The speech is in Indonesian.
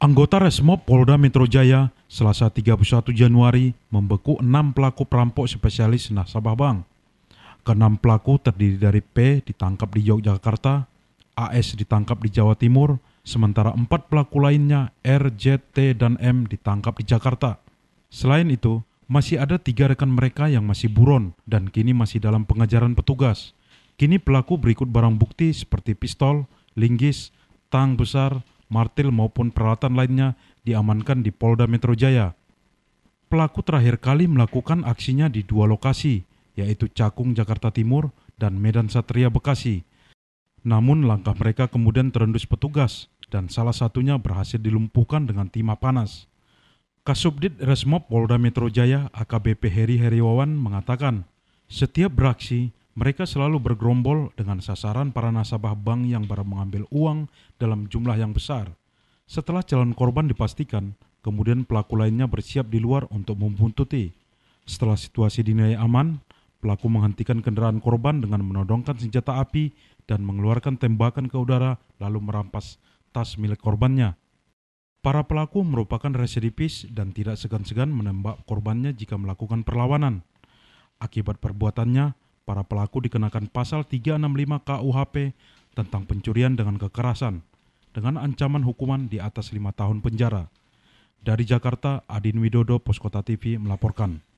Anggota Resmob Polda Metro Jaya Selasa 31 Januari membeku enam pelaku perampok spesialis nasabah bank. Keenam pelaku terdiri dari P ditangkap di Yogyakarta, AS ditangkap di Jawa Timur, sementara empat pelaku lainnya R, J, T, dan M ditangkap di Jakarta. Selain itu, masih ada tiga rekan mereka yang masih buron dan kini masih dalam pengajaran petugas. Kini pelaku berikut barang bukti seperti pistol, linggis, tang besar, martil maupun peralatan lainnya diamankan di Polda Metro Jaya. Pelaku terakhir kali melakukan aksinya di dua lokasi, yaitu Cakung Jakarta Timur dan Medan Satria Bekasi. Namun langkah mereka kemudian terendus petugas dan salah satunya berhasil dilumpuhkan dengan timah panas. Kasubdit Resmob Polda Metro Jaya AKBP Heri Heriwawan mengatakan, setiap beraksi, mereka selalu bergerombol dengan sasaran para nasabah bank yang baru mengambil uang dalam jumlah yang besar. Setelah calon korban dipastikan, kemudian pelaku lainnya bersiap di luar untuk membuntuti. Setelah situasi dinilai aman, pelaku menghentikan kendaraan korban dengan menodongkan senjata api dan mengeluarkan tembakan ke udara lalu merampas tas milik korbannya. Para pelaku merupakan residivis dan tidak segan-segan menembak korbannya jika melakukan perlawanan. Akibat perbuatannya, para pelaku dikenakan pasal 365 KUHP tentang pencurian dengan kekerasan dengan ancaman hukuman di atas lima tahun penjara. Dari Jakarta, Adin Widodo, Poskota TV melaporkan.